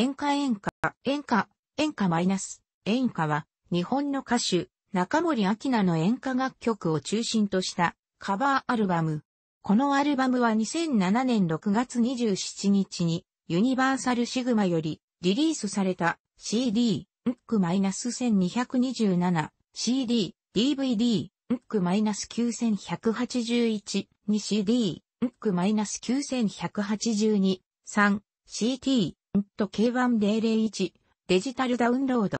演歌演歌、演歌、演歌マイナス、演歌は、日本の歌手、中森明菜の演歌楽曲を中心としたカバーアルバム。このアルバムは2007年6月27日にユニバーサルシグマよりリリースされた CD、ンックマイナス -1227、CD、DVD、ンックマイナス -9181、2CD、ンックマイナス -9182、3、CT、と K1001 デジタルダウンロード。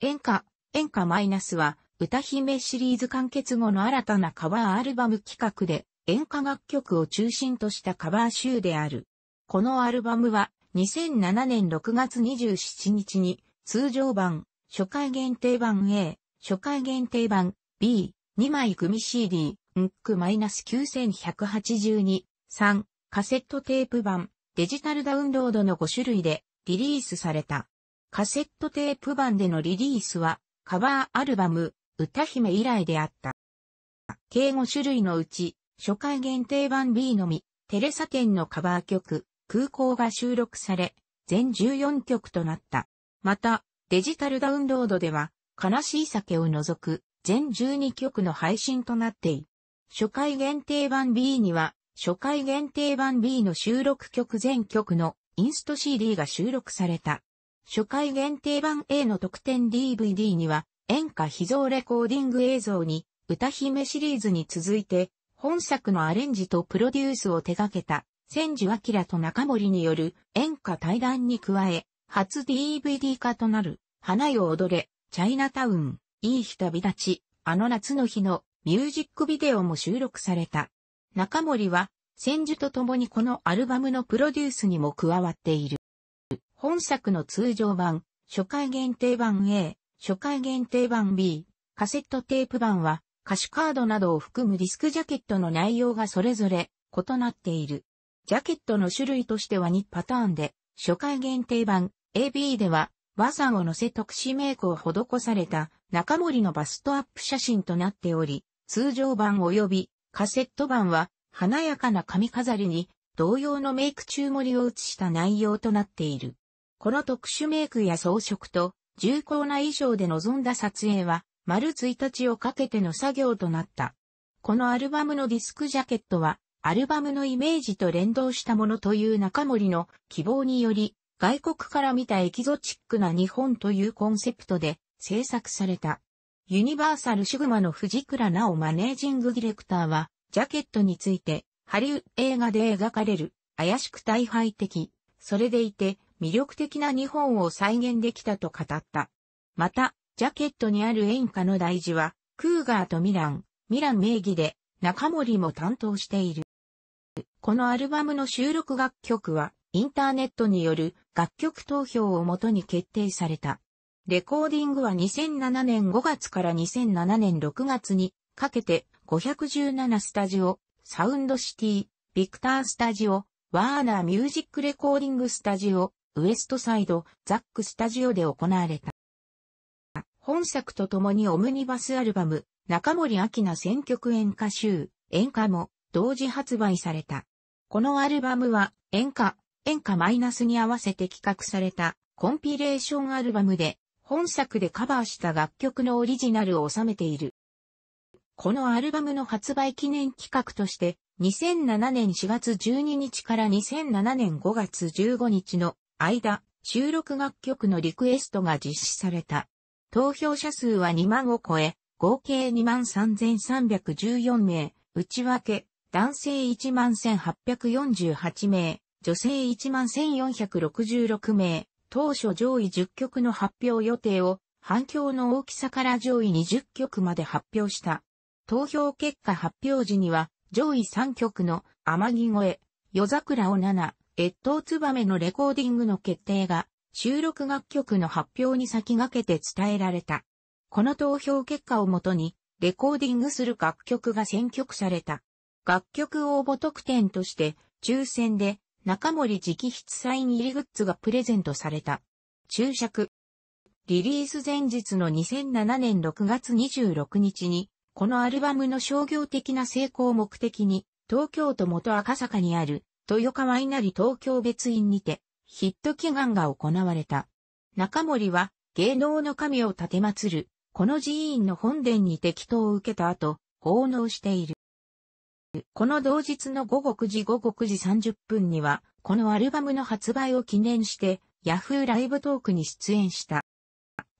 演歌、演歌マイナスは歌姫シリーズ完結後の新たなカバーアルバム企画で演歌楽曲を中心としたカバー集である。このアルバムは2007年6月27日に通常版、初回限定版 A、初回限定版 B、2枚組 CD、ンック -9182、3、カセットテープ版、デジタルダウンロードの5種類でリリースされた。カセットテープ版でのリリースはカバーアルバム歌姫以来であった。計5種類のうち初回限定版 B のみテレサ店のカバー曲空港が収録され全14曲となった。またデジタルダウンロードでは悲しい酒を除く全12曲の配信となっている。初回限定版 B には初回限定版 B の収録曲全曲のインスト CD が収録された。初回限定版 A の特典 DVD には、演歌秘蔵レコーディング映像に、歌姫シリーズに続いて、本作のアレンジとプロデュースを手掛けた、千住明と中森による演歌対談に加え、初 DVD 化となる、花よ踊れ、チャイナタウン、いい日旅立ち、あの夏の日のミュージックビデオも収録された。中森は、千住と共にこのアルバムのプロデュースにも加わっている。本作の通常版、初回限定版 A、初回限定版 B、カセットテープ版は、歌詞カードなどを含むディスクジャケットの内容がそれぞれ異なっている。ジャケットの種類としては2パターンで、初回限定版 AB では、和さんを乗せ特殊メイクを施された中森のバストアップ写真となっており、通常版及びカセット版は華やかな髪飾りに同様のメイク中盛りを映した内容となっている。この特殊メイクや装飾と重厚な衣装で臨んだ撮影は丸1日をかけての作業となった。このアルバムのディスクジャケットはアルバムのイメージと連動したものという中森の希望により外国から見たエキゾチックな日本というコンセプトで制作された。ユニバーサルシグマの藤倉直マネージングディレクターは、ジャケットについて、ハリウッド映画で描かれる、怪しく大敗的、それでいて、魅力的な日本を再現できたと語った。また、ジャケットにある演歌の大事は、クーガーとミラン、ミラン名義で、中森も担当している。このアルバムの収録楽曲は、インターネットによる楽曲投票をもとに決定された。レコーディングは2007年5月から2007年6月にかけて517スタジオ、サウンドシティ、ビクタースタジオ、ワーナーミュージックレコーディングスタジオ、ウエストサイド、ザックスタジオで行われた。本作と共にオムニバスアルバム、中森明菜選曲演歌集、演歌も同時発売された。このアルバムは演歌、演歌マイナスに合わせて企画されたコンピレーションアルバムで本作でカバーした楽曲のオリジナルを収めている。このアルバムの発売記念企画として、2007年4月12日から2007年5月15日の間、収録楽曲のリクエストが実施された。投票者数は2万を超え、合計23,314名、内訳、男性11,848名、女性11,466名、当初上位10曲の発表予定を反響の大きさから上位20曲まで発表した。投票結果発表時には上位3曲の天城越え、夜桜を7、越冬燕のレコーディングの決定が収録楽曲の発表に先駆けて伝えられた。この投票結果をもとにレコーディングする楽曲が選曲された。楽曲応募特典として抽選で中森直筆サイン入りグッズがプレゼントされた。注釈。リリース前日の2007年6月26日に、このアルバムの商業的な成功を目的に、東京都元赤坂にある、豊川稲荷東京別院にて、ヒット祈願が行われた。中森は、芸能の神を立て祀る、この寺院の本殿に適当を受けた後、奉納している。この同日の午後9時午後9時30分には、このアルバムの発売を記念して、Yahoo ライブトークに出演した。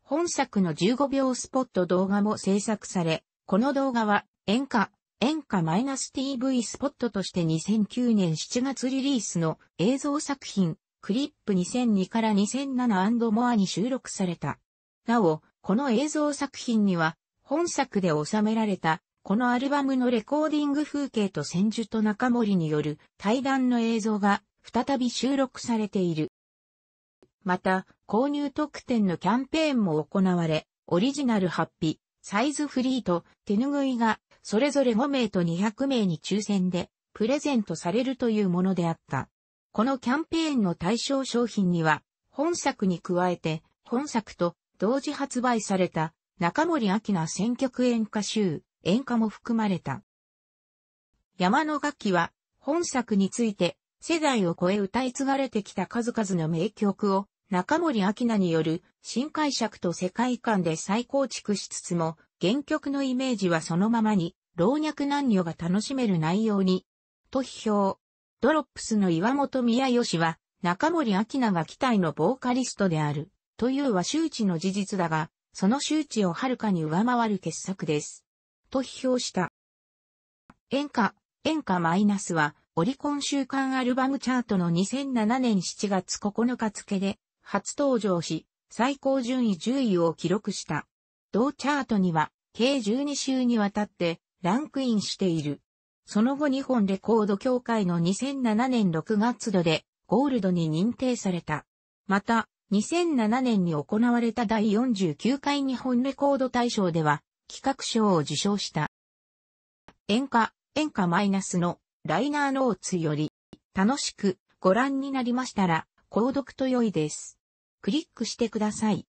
本作の15秒スポット動画も制作され、この動画は演歌、演歌マイナス -TV スポットとして2009年7月リリースの映像作品、クリップ2002から2007モアに収録された。なお、この映像作品には、本作で収められたこのアルバムのレコーディング風景と千住と中森による対談の映像が再び収録されている。また、購入特典のキャンペーンも行われ、オリジナルハッピー、サイズフリーと手拭いが、それぞれ5名と200名に抽選で、プレゼントされるというものであった。このキャンペーンの対象商品には、本作に加えて、本作と同時発売された中森明菜選曲演歌集、演歌も含まれた。山野楽器は本作について世代を超え歌い継がれてきた数々の名曲を中森明菜による新解釈と世界観で再構築しつつも原曲のイメージはそのままに老若男女が楽しめる内容にと批評。ドロップスの岩本宮義は中森明菜が期待のボーカリストであるというは周知の事実だが、その周知をはるかに上回る傑作です。と批評した。演歌、演歌マイナスは、オリコン週間アルバムチャートの2007年7月9日付で、初登場し、最高順位10位を記録した。同チャートには、計12週にわたって、ランクインしている。その後日本レコード協会の2007年6月度で、ゴールドに認定された。また、2007年に行われた第49回日本レコード大賞では、企画賞を受賞した。演歌、演歌マイナスのライナーノーツより楽しくご覧になりましたら、購読と良いです。クリックしてください。